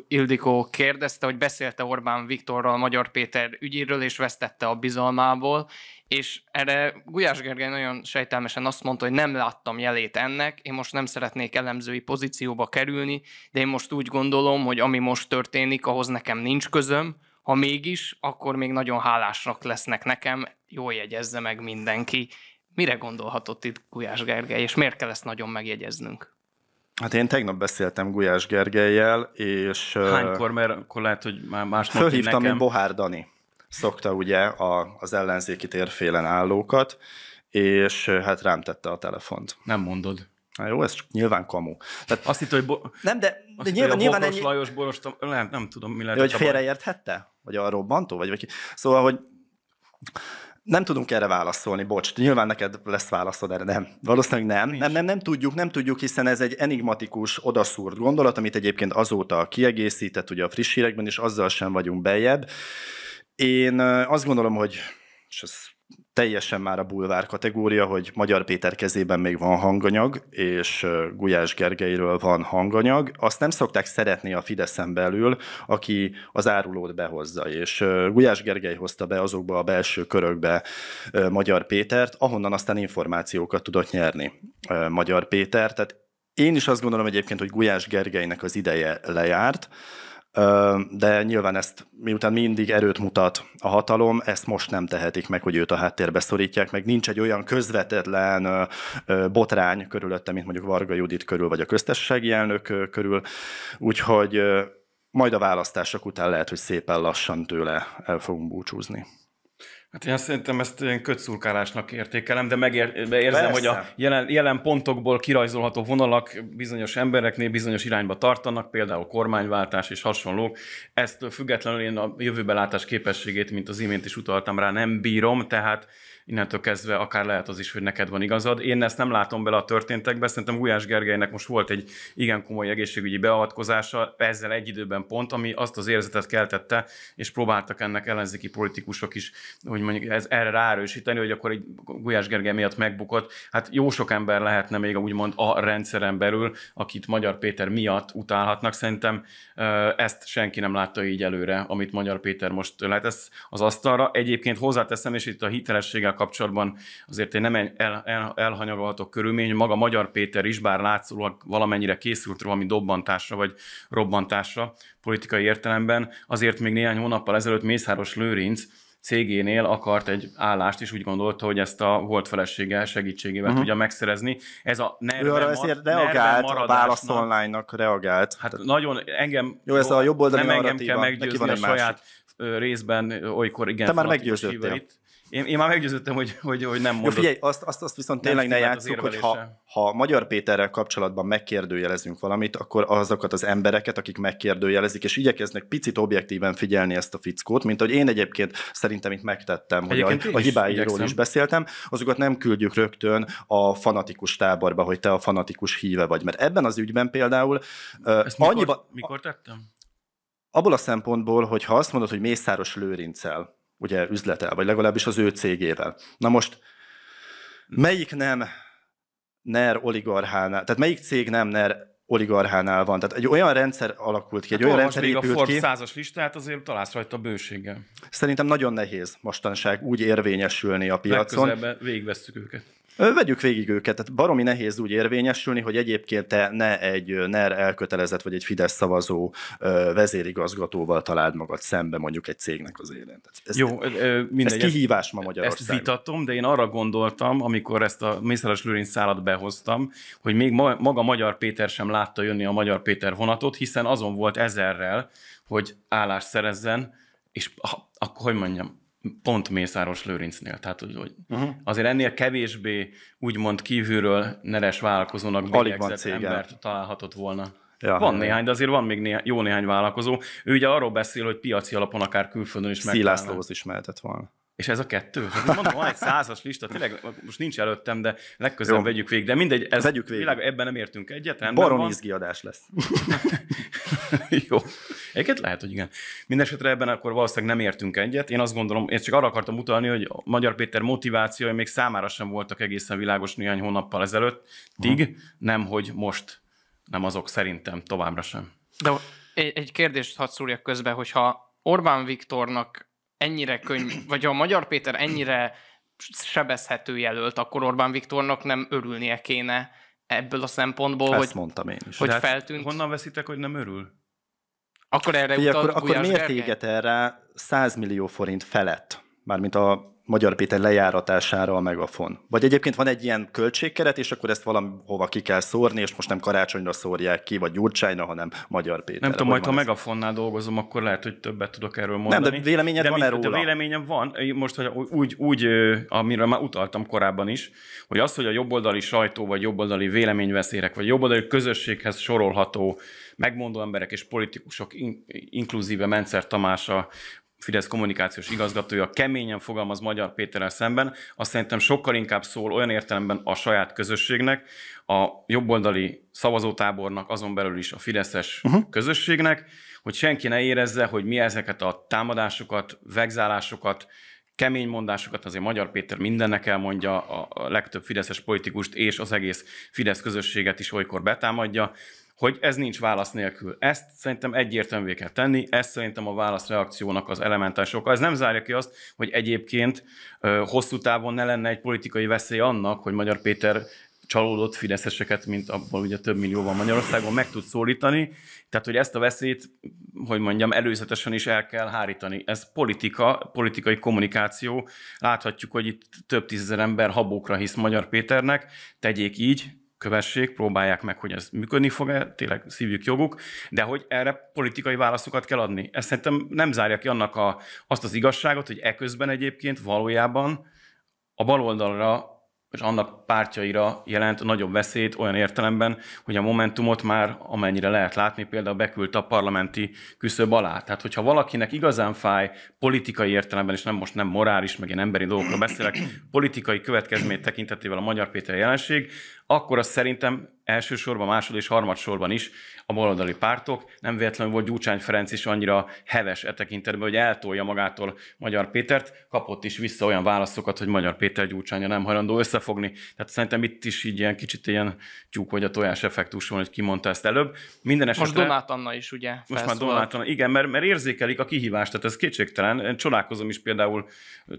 Ildikó kérdezte, hogy beszélte Orbán Viktorral Magyar Péter ügyéről, és vesztette a bizalmából, és erre Gulyás Gergely nagyon sejtelmesen azt mondta, hogy nem láttam jelét ennek, én most nem szeretnék elemzői pozícióba kerülni, de én most úgy gondolom, hogy ami most történik, ahhoz nekem nincs közöm, ha mégis, akkor még nagyon hálásnak lesznek nekem, jól jegyezze meg mindenki. Mire gondolhatott itt Gulyás Gergely, és miért kell ezt nagyon megjegyeznünk? Hát én tegnap beszéltem Gulyás Gergelyel, és... Hánykor, mert akkor lehet, hogy már más Fölhívtam, mint Bohár Dani szokta ugye a, az ellenzéki térfélen állókat, és hát rám tette a telefont. Nem mondod. Na jó, ez csak nyilván kamu. Tehát azt hitt, hogy... Bo- nem, de, de nyilván, nyilván, a nyilván... Boros, ennyi... Lajos, Boros, nem, nem tudom, mi lehet. De hogy félreérthette? Vagy a robbantó? Vagy, vagy... Szóval, hogy nem tudunk erre válaszolni, bocs, nyilván neked lesz válaszod erre, nem. Valószínűleg nem. Nem, nem, nem tudjuk, nem tudjuk, hiszen ez egy enigmatikus, odaszúrt gondolat, amit egyébként azóta kiegészített, ugye a friss hírekben, és azzal sem vagyunk beljebb. Én azt gondolom, hogy és ez teljesen már a bulvár kategória, hogy Magyar Péter kezében még van hanganyag, és Gulyás Gergelyről van hanganyag. Azt nem szokták szeretni a Fideszen belül, aki az árulót behozza, és Gulyás Gergely hozta be azokba a belső körökbe Magyar Pétert, ahonnan aztán információkat tudott nyerni Magyar Péter. Tehát én is azt gondolom egyébként, hogy Gulyás Gergelynek az ideje lejárt, de nyilván ezt, miután mindig erőt mutat a hatalom, ezt most nem tehetik meg, hogy őt a háttérbe szorítják, meg nincs egy olyan közvetetlen botrány körülötte, mint mondjuk Varga Judit körül, vagy a köztársasági elnök körül, úgyhogy majd a választások után lehet, hogy szépen lassan tőle el fogunk búcsúzni. Hát én szerintem ezt ilyen kötszurkálásnak értékelem, de megérzem, Persze. hogy a jelen, jelen pontokból kirajzolható vonalak bizonyos embereknél bizonyos irányba tartanak, például kormányváltás és hasonlók. Ezt függetlenül én a jövőbelátás képességét, mint az imént is utaltam rá, nem bírom, tehát innentől kezdve akár lehet az is, hogy neked van igazad. Én ezt nem látom bele a történtekbe, szerintem Gulyás Gergelynek most volt egy igen komoly egészségügyi beavatkozása, ezzel egy időben pont, ami azt az érzetet keltette, és próbáltak ennek ellenzéki politikusok is, hogy mondjuk ez erre ráerősíteni, hogy akkor egy Gulyás Gergely miatt megbukott. Hát jó sok ember lehetne még úgymond a rendszeren belül, akit Magyar Péter miatt utálhatnak. Szerintem ezt senki nem látta így előre, amit Magyar Péter most lehet. Ez az asztalra. Egyébként hozzáteszem, és itt a hitelességgel kapcsolatban azért egy nem el, el, elhanyagolható körülmény, maga Magyar Péter is, bár látszólag valamennyire készült valami dobbantásra vagy robbantásra politikai értelemben, azért még néhány hónappal ezelőtt Mészáros Lőrinc cégénél akart egy állást, és úgy gondolta, hogy ezt a volt felesége segítségével uh-huh. tudja megszerezni. Ez a nerve, arra ezért reagált, a válasz online-nak reagált. Hát nagyon engem, jó, ez a jobb oldali nem engem kell meggyőzni a saját másik. részben, olykor igen. Te már meggyőződtél. Én, én már meggyőződtem, hogy, hogy, hogy nem mondod. Jó, figyelj, azt, azt, azt viszont tényleg ne játsszuk, hogy ha, ha Magyar Péterrel kapcsolatban megkérdőjelezünk valamit, akkor azokat az embereket, akik megkérdőjelezik, és igyekeznek picit objektíven figyelni ezt a fickót, mint ahogy én egyébként szerintem itt megtettem, egyébként hogy a, a hibáiról is beszéltem, azokat nem küldjük rögtön a fanatikus táborba, hogy te a fanatikus híve vagy. Mert ebben az ügyben például... Ezt annyiba, mikor, mikor tettem? Abból a szempontból, hogy ha azt mondod, hogy Mészáros Lőrincel, ugye üzletel, vagy legalábbis az ő cégével. Na most melyik nem NER oligarchánál, tehát melyik cég nem NER oligarchánál van. Tehát egy olyan rendszer alakult ki, egy hát olyan rendszer még épült a Forbes ki. százas listát, azért találsz rajta bőséggel. Szerintem nagyon nehéz mostanság úgy érvényesülni a piacon. Legközelebb végigvesszük őket. Vegyük végig őket, tehát baromi nehéz úgy érvényesülni, hogy egyébként te ne egy NER elkötelezett vagy egy Fidesz szavazó vezérigazgatóval találd magad szembe mondjuk egy cégnek az élén. Ez, Jó, ez, ez kihívás ma Magyarországon. Ezt vitatom, de én arra gondoltam, amikor ezt a Mészáros Lőrinc szállat behoztam, hogy még ma, maga Magyar Péter sem látta jönni a Magyar Péter vonatot, hiszen azon volt ezerrel, hogy állást szerezzen, és akkor hogy mondjam, pont Mészáros Lőrincnél. Tehát hogy, hogy uh-huh. azért ennél kevésbé úgymond kívülről neres vállalkozónak bélyegzett embert találhatott volna. Ja, van hát. néhány, de azért van még néhány, jó néhány vállalkozó. Ő ugye arról beszél, hogy piaci alapon akár külföldön is meg. Szilászlóhoz ismertett volna. És ez a kettő? Hát mondom, van egy százas lista, tényleg most nincs előttem, de legközelebb Jó. vegyük végig. De mindegy, ez Vegyük végig. Világ, ebben nem értünk egyet. Baron izgiadás lesz. [LAUGHS] Jó. Egyet lehet, hogy igen. Mindenesetre ebben akkor valószínűleg nem értünk egyet. Én azt gondolom, én csak arra akartam utalni, hogy a Magyar Péter motivációi még számára sem voltak egészen világos néhány hónappal ezelőtt. Tig, uh-huh. nem, hogy most nem azok szerintem továbbra sem. De egy, egy kérdést hadd szúrjak közben, hogyha Orbán Viktornak ennyire könnyű, vagy ha a Magyar Péter ennyire sebezhető jelölt, akkor Orbán Viktornak nem örülnie kéne ebből a szempontból, Ezt hogy, mondtam én is. hogy hát feltűnt. Honnan veszitek, hogy nem örül? Akkor erre Fé, utalt akkor, akkor miért éget erre 100 millió forint felett? Mármint a Magyar Péter lejáratására a megafon. Vagy egyébként van egy ilyen költségkeret, és akkor ezt valahova ki kell szórni, és most nem karácsonyra szórják ki, vagy Gyurcsányra, hanem Magyar Péter. Nem tudom, majd ha megafonnál dolgozom, akkor lehet, hogy többet tudok erről mondani. Nem, de véleményed de van erről. De véleményem van, most hogy úgy, úgy, amire már utaltam korábban is, hogy az, hogy a jobboldali sajtó, vagy jobboldali véleményveszérek, vagy jobboldali közösséghez sorolható megmondó emberek és politikusok, inkluzíve Mencer a Fidesz kommunikációs igazgatója keményen fogalmaz Magyar Péterrel szemben, azt szerintem sokkal inkább szól olyan értelemben a saját közösségnek, a jobboldali szavazótábornak, azon belül is a Fideszes uh-huh. közösségnek, hogy senki ne érezze, hogy mi ezeket a támadásokat, vegzálásokat, kemény mondásokat, azért Magyar Péter mindennek elmondja, a legtöbb fideszes politikust és az egész Fidesz közösséget is olykor betámadja, hogy ez nincs válasz nélkül. Ezt szerintem egyértelművé kell tenni, ez szerintem a válaszreakciónak az elementális oka. Ez nem zárja ki azt, hogy egyébként ö, hosszú távon ne lenne egy politikai veszély annak, hogy Magyar Péter csalódott fideszeseket, mint abból ugye több millió van Magyarországon, meg tud szólítani. Tehát, hogy ezt a veszélyt, hogy mondjam, előzetesen is el kell hárítani. Ez politika, politikai kommunikáció. Láthatjuk, hogy itt több tízezer ember habókra hisz Magyar Péternek, tegyék így, kövessék, próbálják meg, hogy ez működni fog-e, tényleg szívjuk joguk, de hogy erre politikai válaszokat kell adni. Ezt szerintem nem zárja ki annak a, azt az igazságot, hogy eközben egyébként valójában a baloldalra és annak pártjaira jelent nagyobb veszélyt olyan értelemben, hogy a Momentumot már amennyire lehet látni, például beküldt a parlamenti küszöb alá. Tehát, hogyha valakinek igazán fáj politikai értelemben, és nem most nem morális, meg én emberi dolgokról beszélek, politikai következmény tekintetével a Magyar Péter jelenség, akkor azt szerintem elsősorban, másod és harmad sorban is a baloldali pártok. Nem véletlenül volt Gyurcsány Ferenc is annyira heves e tekintetben, hogy eltolja magától Magyar Pétert, kapott is vissza olyan válaszokat, hogy Magyar Péter Gyurcsánya nem hajlandó összefogni. Tehát szerintem itt is így ilyen kicsit ilyen tyúk vagy a tojás effektus van, hogy kimondta ezt előbb. Minden esetre, most Donát Anna is ugye Most már Donát Anna, igen, mert, mert érzékelik a kihívást, tehát ez kétségtelen. Én csodálkozom is például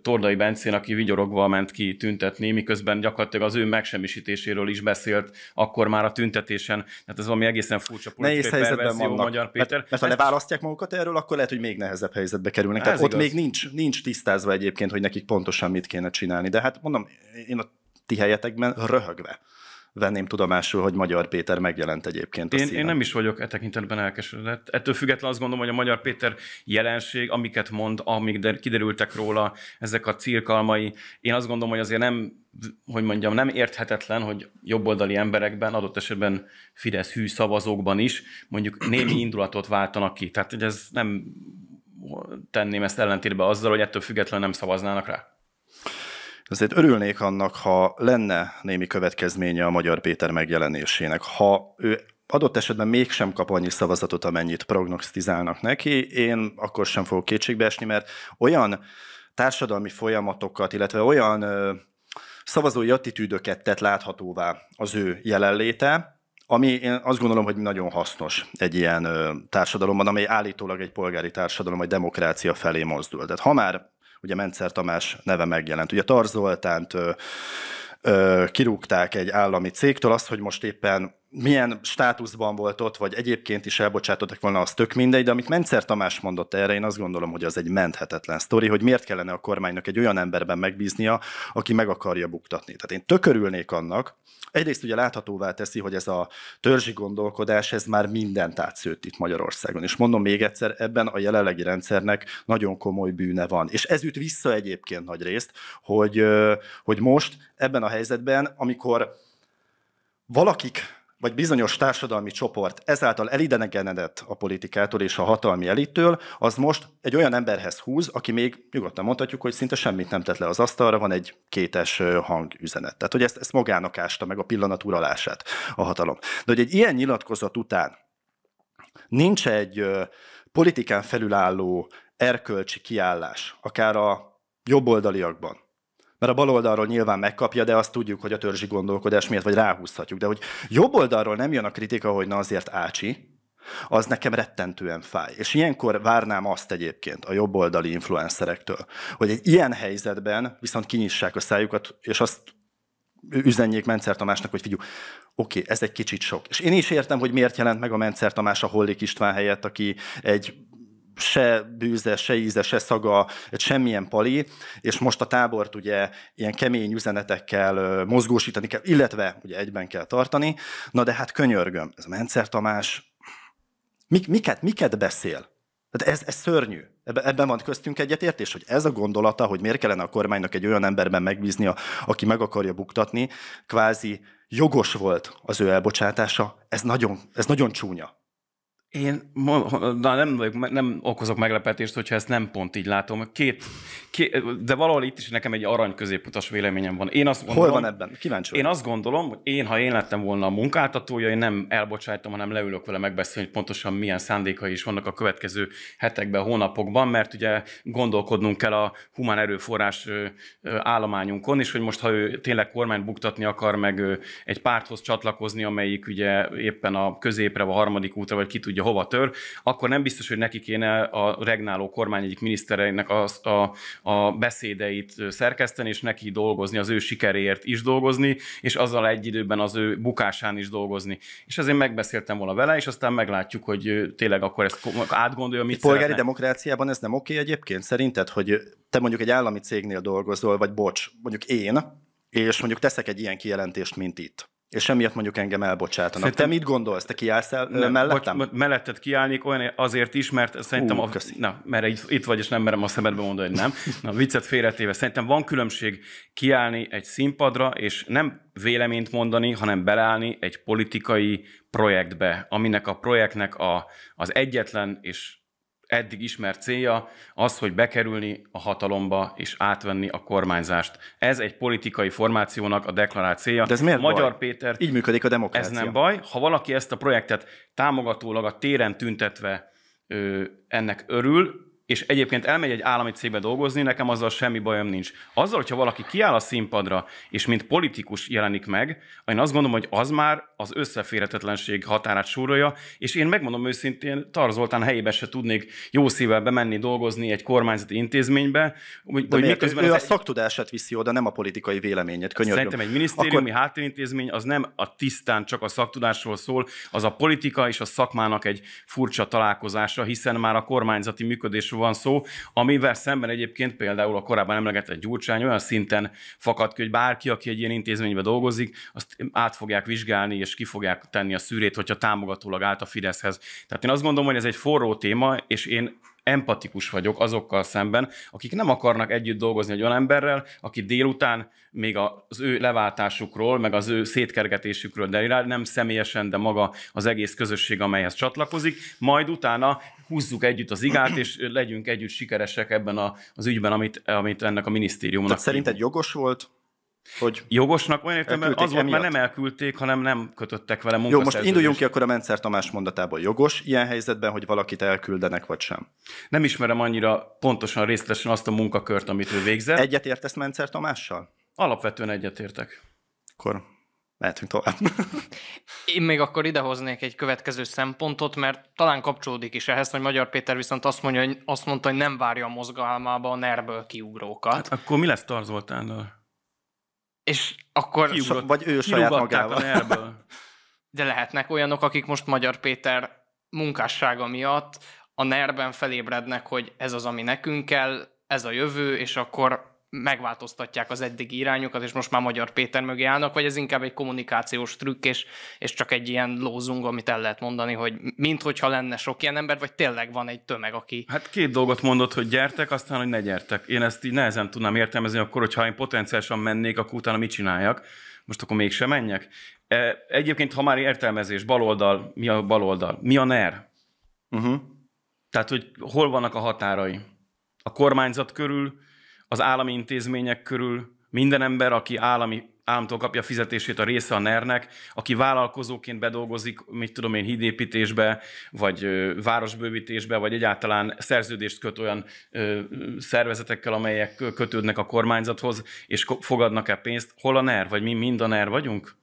Tordai Bencén, aki vigyorogva ment ki tüntetni, miközben gyakorlatilag az ő megsemmisítéséről is is beszélt akkor már a tüntetésen. Tehát ez valami egészen furcsa politikai Nehéz helyzetben vannak. Magyar Péter. Mert, mert ha leválasztják magukat erről, akkor lehet, hogy még nehezebb helyzetbe kerülnek. Tehát ott igaz. még nincs, nincs tisztázva egyébként, hogy nekik pontosan mit kéne csinálni. De hát mondom, én a ti helyetekben röhögve venném tudomásul, hogy Magyar Péter megjelent egyébként a én, színen. én nem is vagyok e tekintetben elkeseredett. Ettől függetlenül azt gondolom, hogy a Magyar Péter jelenség, amiket mond, amik de kiderültek róla, ezek a cirkalmai, én azt gondolom, hogy azért nem, hogy mondjam, nem érthetetlen, hogy jobboldali emberekben, adott esetben Fidesz hű szavazókban is mondjuk némi [CLEARS THROAT] indulatot váltanak ki. Tehát hogy ez nem tenném ezt ellentétbe azzal, hogy ettől függetlenül nem szavaznának rá. Azért örülnék annak, ha lenne némi következménye a Magyar Péter megjelenésének. Ha ő adott esetben mégsem kap annyi szavazatot, amennyit prognosztizálnak neki, én akkor sem fogok esni, mert olyan társadalmi folyamatokat, illetve olyan ö, szavazói attitűdöket tett láthatóvá az ő jelenléte, ami én azt gondolom, hogy nagyon hasznos egy ilyen ö, társadalomban, amely állítólag egy polgári társadalom, vagy demokrácia felé mozdul. Tehát ha már ugye Mencer Tamás neve megjelent. Ugye Tarzoltánt kirúgták egy állami cégtől azt, hogy most éppen milyen státuszban volt ott, vagy egyébként is elbocsátottak volna, az tök mindegy, de amit Mencer Tamás mondott erre, én azt gondolom, hogy az egy menthetetlen sztori, hogy miért kellene a kormánynak egy olyan emberben megbíznia, aki meg akarja buktatni. Tehát én tökörülnék annak, egyrészt ugye láthatóvá teszi, hogy ez a törzsi gondolkodás, ez már mindent átszőtt itt Magyarországon. És mondom még egyszer, ebben a jelenlegi rendszernek nagyon komoly bűne van. És ez üt vissza egyébként nagy részt, hogy, hogy most ebben a helyzetben, amikor valakik vagy bizonyos társadalmi csoport ezáltal elidegenedett a politikától és a hatalmi elittől, az most egy olyan emberhez húz, aki még nyugodtan mondhatjuk, hogy szinte semmit nem tett le az asztalra, van egy kétes hangüzenet. Tehát, hogy ezt, ezt magának ásta meg a pillanat uralását a hatalom. De hogy egy ilyen nyilatkozat után nincs egy politikán felülálló erkölcsi kiállás, akár a jobboldaliakban, mert a bal oldalról nyilván megkapja, de azt tudjuk, hogy a törzsi gondolkodás miatt, vagy ráhúzhatjuk. De hogy jobb oldalról nem jön a kritika, hogy na azért ácsi, az nekem rettentően fáj. És ilyenkor várnám azt egyébként a jobboldali influencerektől, hogy egy ilyen helyzetben viszont kinyissák a szájukat, és azt üzenjék Mencer Tamásnak, hogy figyelj, oké, okay, ez egy kicsit sok. És én is értem, hogy miért jelent meg a Mencer Tamás a Hollik István helyett, aki egy se bűze, se íze, se szaga, semmilyen pali, és most a tábort ugye ilyen kemény üzenetekkel mozgósítani kell, illetve ugye egyben kell tartani. Na de hát könyörgöm, ez a Mencer Tamás mik, miket, miket beszél? Tehát ez, ez szörnyű. Ebben van köztünk egyetértés, hogy ez a gondolata, hogy miért kellene a kormánynak egy olyan emberben megbízni, aki meg akarja buktatni, kvázi jogos volt az ő elbocsátása, ez nagyon, ez nagyon csúnya. Én na, nem, nem okozok meglepetést, hogyha ezt nem pont így látom. Két, két, de valahol itt is nekem egy arany középutas véleményem van. Én azt gondolom, Hol van ebben? Kíváncsi Én azt gondolom, hogy én, ha én lettem volna a munkáltatója, én nem elbocsájtom, hanem leülök vele megbeszélni, hogy pontosan milyen szándékai is vannak a következő hetekben, hónapokban, mert ugye gondolkodnunk kell a humán erőforrás állományunkon, és hogy most, ha ő tényleg kormányt buktatni akar, meg egy párthoz csatlakozni, amelyik ugye éppen a középre, vagy a harmadik útra, vagy ki tudja tudja, hova tör, akkor nem biztos, hogy neki kéne a regnáló kormány egyik minisztereinek a, a, a beszédeit szerkeszteni, és neki dolgozni, az ő sikeréért is dolgozni, és azzal egy időben az ő bukásán is dolgozni. És ezért megbeszéltem volna vele, és aztán meglátjuk, hogy tényleg akkor ezt átgondolja, mit Polgári szeretne. demokráciában ez nem oké egyébként? Szerinted, hogy te mondjuk egy állami cégnél dolgozol, vagy bocs, mondjuk én, és mondjuk teszek egy ilyen kijelentést, mint itt és emiatt mondjuk engem elbocsátanak. Szerintem... Te mit gondolsz? Te kiállsz el nem, mellettem? Bocs, melletted kiállnék olyan azért is, mert szerintem... Ú, a, na, mert itt vagy, és nem merem a szemedbe mondani, hogy nem. Na, viccet félretéve. Szerintem van különbség kiállni egy színpadra, és nem véleményt mondani, hanem beleállni egy politikai projektbe, aminek a projektnek a, az egyetlen és eddig ismert célja az, hogy bekerülni a hatalomba és átvenni a kormányzást. Ez egy politikai formációnak a deklarált célja. De ez miért Magyar baj? Péter. Így működik a demokrácia. Ez nem baj. Ha valaki ezt a projektet támogatólag a téren tüntetve ö, ennek örül, és egyébként elmegy egy állami cégbe dolgozni, nekem azzal semmi bajom nincs. Azzal, hogyha valaki kiáll a színpadra, és mint politikus jelenik meg, én azt gondolom, hogy az már az összeférhetetlenség határát súrolja, és én megmondom őszintén, Tarzoltán helyébe se tudnék jó szívvel bemenni dolgozni egy kormányzati intézménybe. Hogy, hogy miért, miközben ő, ő a szaktudását viszi oda, nem a politikai véleményet, könyörgöm. Szerintem egy minisztériumi Akkor... háttérintézmény az nem a tisztán csak a szaktudásról szól, az a politika és a szakmának egy furcsa találkozása, hiszen már a kormányzati működés konfliktusról van szó, amivel szemben egyébként például a korábban emlegetett Gyurcsány olyan szinten fakad ki, hogy bárki, aki egy ilyen intézményben dolgozik, azt át fogják vizsgálni, és ki fogják tenni a szűrét, hogyha támogatólag állt a Fideszhez. Tehát én azt gondolom, hogy ez egy forró téma, és én empatikus vagyok azokkal szemben, akik nem akarnak együtt dolgozni egy olyan emberrel, aki délután még az ő leváltásukról, meg az ő szétkergetésükről derül, nem személyesen, de maga az egész közösség, amelyhez csatlakozik, majd utána húzzuk együtt az igát, és legyünk együtt sikeresek ebben a, az ügyben, amit, amit ennek a minisztériumnak. Tehát szerinted jogos volt hogy Jogosnak olyan értelemben az volt, már nem elküldték, hanem nem kötöttek vele munkaszerződést. Jó, most induljunk ki akkor a Mencer Tamás mondatából. Jogos ilyen helyzetben, hogy valakit elküldenek, vagy sem? Nem ismerem annyira pontosan részletesen azt a munkakört, amit ő végzett. Egyet értesz Mencer Tamással? Alapvetően egyetértek. Akkor mehetünk tovább. [LAUGHS] Én még akkor idehoznék egy következő szempontot, mert talán kapcsolódik is ehhez, hogy Magyar Péter viszont azt, mondja, hogy azt mondta, hogy nem várja a mozgalmába a nervből kiugrókat. Hát akkor mi lesz Tarzoltánnal? És akkor... Kiugrott, so, vagy ő saját magával. De lehetnek olyanok, akik most Magyar Péter munkássága miatt a nerben felébrednek, hogy ez az, ami nekünk kell, ez a jövő, és akkor megváltoztatják az eddigi irányokat, és most már Magyar Péter mögé állnak, vagy ez inkább egy kommunikációs trükk, és, és csak egy ilyen lózung, amit el lehet mondani, hogy minthogyha lenne sok ilyen ember, vagy tényleg van egy tömeg, aki... Hát két dolgot mondott, hogy gyertek, aztán, hogy ne gyertek. Én ezt így nehezen tudnám értelmezni, akkor, hogyha én potenciálisan mennék, akkor utána mit csináljak? Most akkor mégsem menjek? E, egyébként, ha már értelmezés, baloldal, mi a baloldal? Mi a NER? Uh-huh. Tehát, hogy hol vannak a határai? A kormányzat körül, az állami intézmények körül, minden ember, aki állami államtól kapja fizetését, a része a ner aki vállalkozóként bedolgozik, mit tudom én, hídépítésbe, vagy városbővítésbe, vagy egyáltalán szerződést köt olyan szervezetekkel, amelyek kötődnek a kormányzathoz, és fogadnak-e pénzt, hol a NER, vagy mi mind a NER vagyunk?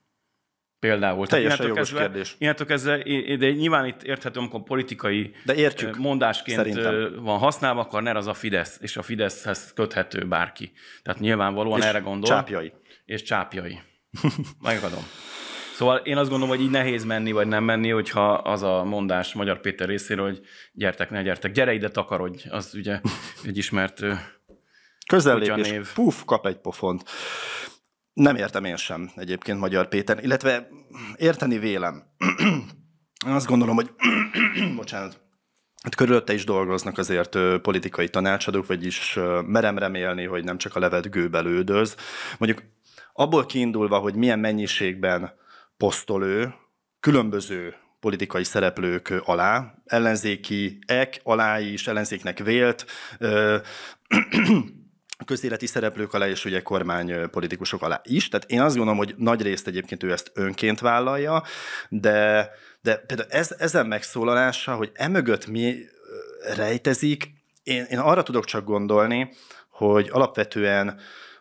Például. Teljesen jogos kezdve, kérdés. Innentől kezdve, de nyilván itt érthető, amikor politikai de értjük, mondásként szerintem. van használva, akkor ne az a Fidesz, és a Fideszhez köthető bárki. Tehát nyilvánvalóan és erre gondol. Csápjai. És csápjai. [LAUGHS] Megadom. Szóval én azt gondolom, hogy így nehéz menni, vagy nem menni, hogyha az a mondás Magyar Péter részéről, hogy gyertek, ne gyertek, gyere ide, takarodj, az ugye egy ismert Közelépés, név. puf, kap egy pofont. Nem értem én sem egyébként Magyar Péter, illetve érteni vélem. [CLEARS THROAT] Azt gondolom, hogy [CLEARS THROAT] bocsánat, Hát körülötte is dolgoznak azért politikai tanácsadók, vagyis merem remélni, hogy nem csak a levetgőbe lődöz. Mondjuk abból kiindulva, hogy milyen mennyiségben posztol ő, különböző politikai szereplők alá, ellenzéki ek alá is, ellenzéknek vélt, [CLEARS THROAT] közéleti szereplők alá, és ugye kormánypolitikusok alá is. Tehát én azt gondolom, hogy nagy részt egyébként ő ezt önként vállalja, de, de például ez, ezen megszólalása, hogy emögött mi rejtezik, én, én arra tudok csak gondolni, hogy alapvetően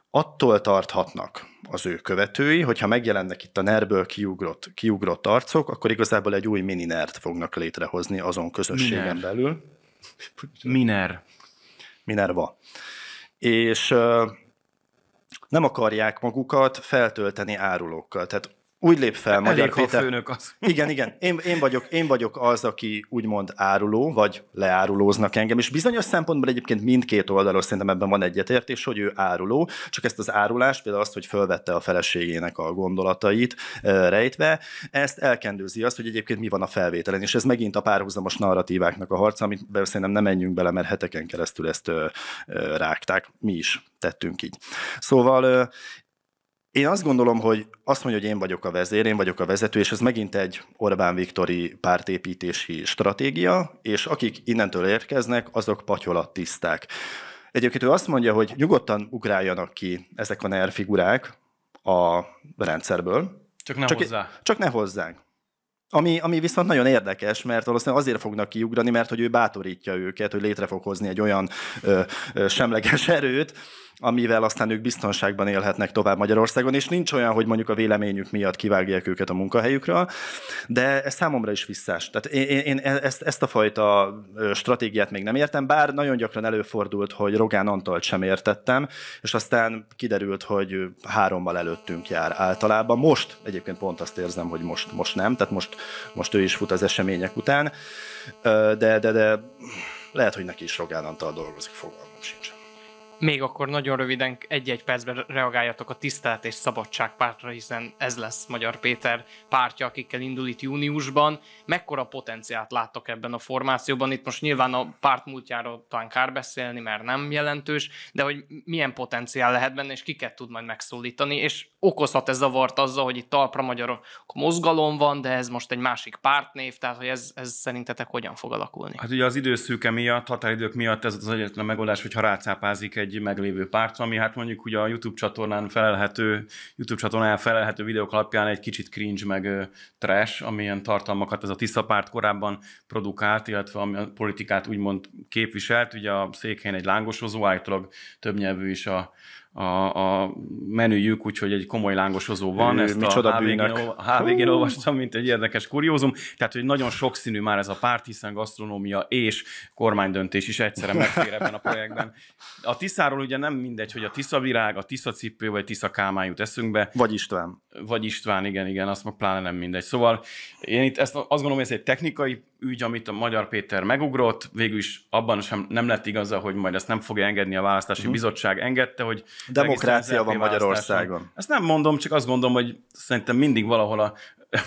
attól tarthatnak az ő követői, hogyha megjelennek itt a nerből kiugrott, kiugrott arcok, akkor igazából egy új mininert fognak létrehozni azon közösségen Miner. belül. Miner. Minerva és nem akarják magukat feltölteni árulókkal. Tehát úgy lép fel Elég, Magyar Péter. főnök az. [LAUGHS] Igen, igen. Én, én, vagyok, én vagyok az, aki úgymond áruló, vagy leárulóznak engem, és bizonyos szempontból egyébként mindkét oldalról szerintem ebben van egyetértés, hogy ő áruló, csak ezt az árulást, például azt, hogy fölvette a feleségének a gondolatait rejtve, ezt elkendőzi azt, hogy egyébként mi van a felvételen, és ez megint a párhuzamos narratíváknak a harca, amit szerintem nem menjünk bele, mert heteken keresztül ezt rágták, mi is tettünk így. Szóval én azt gondolom, hogy azt mondja, hogy én vagyok a vezér, én vagyok a vezető, és ez megint egy Orbán Viktori pártépítési stratégia, és akik innentől érkeznek, azok patyolat tiszták. Egyébként ő azt mondja, hogy nyugodtan ugráljanak ki ezek a NER figurák a rendszerből. Csak ne csak hozzá. Csak ne hozzánk. Ami, ami viszont nagyon érdekes, mert valószínűleg azért fognak kiugrani, mert hogy ő bátorítja őket, hogy létre fog hozni egy olyan ö, ö, semleges erőt, amivel aztán ők biztonságban élhetnek tovább Magyarországon, és nincs olyan, hogy mondjuk a véleményük miatt kivágják őket a munkahelyükről, de ez számomra is visszás. Tehát én, én ezt, ezt a fajta stratégiát még nem értem, bár nagyon gyakran előfordult, hogy Rogán Antalt sem értettem, és aztán kiderült, hogy hárommal előttünk jár általában. Most egyébként pont azt érzem, hogy most, most nem, tehát most most ő is fut az események után, de, de, de lehet, hogy neki is Rogán Antal dolgozik, fogalmam sincs még akkor nagyon röviden egy-egy percben reagáljatok a tisztelet és szabadság pártra, hiszen ez lesz Magyar Péter pártja, akikkel indul itt júniusban. Mekkora potenciált láttok ebben a formációban? Itt most nyilván a párt múltjáról talán kár beszélni, mert nem jelentős, de hogy milyen potenciál lehet benne, és kiket tud majd megszólítani, és okozhat ez zavart azzal, hogy itt talpra Magyar mozgalom van, de ez most egy másik pártnév, tehát hogy ez, ez szerintetek hogyan fog alakulni? Hát ugye az időszűke miatt, határidők miatt ez az egyetlen megoldás, hogyha rácápázik egy egy meglévő párt, ami hát mondjuk ugye a YouTube csatornán felelhető, YouTube csatornán felelhető videók alapján egy kicsit cringe meg trash, amilyen tartalmakat ez a Tisza párt korábban produkált, illetve ami a politikát úgymond képviselt, ugye a székhelyen egy lángosozó, állítólag többnyelvű is a a, a menüjük, úgyhogy egy komoly lángosozó van. Ő, ezt micsoda a HVG-n, HVG-n olvastam, mint egy érdekes kuriózum. Tehát, hogy nagyon sokszínű már ez a párt, hiszen gasztronómia és kormánydöntés is egyszerre megfér ebben a projektben. A Tiszáról ugye nem mindegy, hogy a Tisza virág, a Tisza cipő vagy Tisza kálmány jut eszünkbe. Vagy István vagy István, igen, igen, azt meg pláne nem mindegy. Szóval én itt ezt azt gondolom, hogy ez egy technikai ügy, amit a Magyar Péter megugrott, végül is abban sem nem lett igaza, hogy majd ezt nem fogja engedni a választási uh-huh. bizottság, engedte, hogy... Demokrácia van Magyarországon. Ezt nem mondom, csak azt gondolom, hogy szerintem mindig valahol a... [LAUGHS]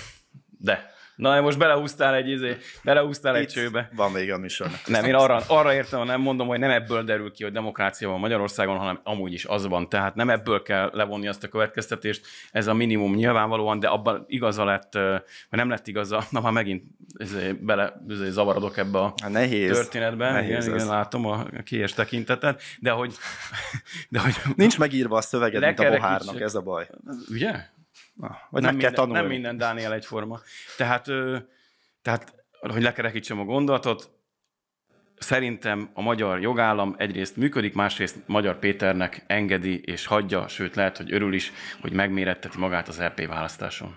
De, Na, most belehúztál egy izé, belehúztál Itt egy csőbe. Van még a műsor. Nem, én arra, arra értem, hogy nem mondom, hogy nem ebből derül ki, hogy demokrácia van Magyarországon, hanem amúgy is az van. Tehát nem ebből kell levonni azt a következtetést, ez a minimum nyilvánvalóan, de abban igaza lett, vagy nem lett igaza, na már megint izé, bele izé, zavarodok ebbe a hát nehéz, történetbe. Nehéz igen, igen, látom a kies tekintetet, de hogy... [LAUGHS] De hogy Nincs megírva a szöveget, mint a bohárnak, ez a baj. Ugye? Vagy nem meg minden, kell tanulni. Nem minden Dániel egyforma. Tehát, tehát, hogy lekerekítsem a gondolatot, szerintem a magyar jogállam egyrészt működik, másrészt Magyar Péternek engedi és hagyja, sőt lehet, hogy örül is, hogy megméretteti magát az LP választáson.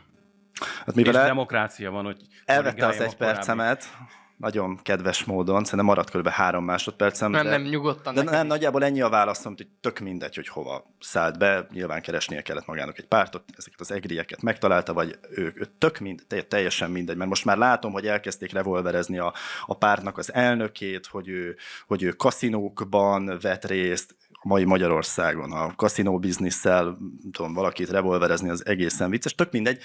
Hát mivel és el... demokrácia van, hogy elvette az egy percemet nagyon kedves módon, szerintem maradt kb. három másodpercem. Nem, de, nem, nyugodtan. De nem, nagyjából ennyi a válaszom, hogy tök mindegy, hogy hova szállt be, nyilván keresnie kellett magának egy pártot, ezeket az egrieket megtalálta, vagy ő, ő tök mind, teljesen mindegy, mert most már látom, hogy elkezdték revolverezni a, a pártnak az elnökét, hogy ő, hogy ő kaszinókban vett részt, a mai Magyarországon a kaszinó bizniszel, tudom, valakit revolverezni az egészen vicces, tök mindegy,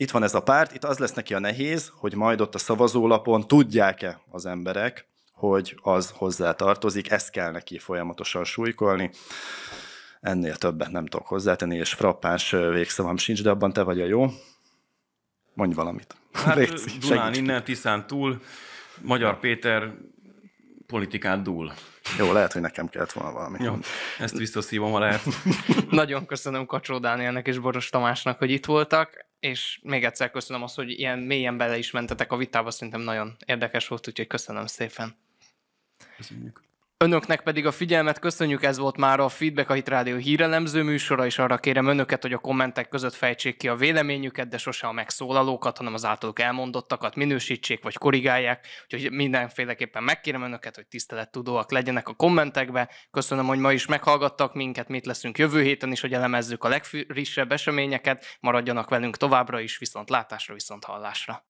itt van ez a párt, itt az lesz neki a nehéz, hogy majd ott a szavazólapon tudják-e az emberek, hogy az hozzá tartozik, ezt kell neki folyamatosan súlykolni. Ennél többet nem tudok hozzátenni, és frappáns végszavam sincs, de abban te vagy a jó. Mondj valamit. Hát, [LAUGHS] Légy, Dunán innen, Tiszán túl, Magyar Péter politikát dúl. Jó, lehet, hogy nekem kellett volna valami. Jó, ezt visszaszívom, a lehet. [LAUGHS] Nagyon köszönöm Kacsó Dánielnek és Boros Tamásnak, hogy itt voltak, és még egyszer köszönöm azt, hogy ilyen mélyen bele is mentetek a vitába, szerintem nagyon érdekes volt, úgyhogy köszönöm szépen. Köszönjük. Önöknek pedig a figyelmet köszönjük, ez volt már a Feedback a Hit Rádió hírelemző műsora, és arra kérem önöket, hogy a kommentek között fejtsék ki a véleményüket, de sose a megszólalókat, hanem az általuk elmondottakat minősítsék vagy korrigálják. Úgyhogy mindenféleképpen megkérem önöket, hogy tisztelettudóak legyenek a kommentekbe. Köszönöm, hogy ma is meghallgattak minket, mit leszünk jövő héten is, hogy elemezzük a legfrissebb eseményeket. Maradjanak velünk továbbra is, viszont látásra, viszont hallásra.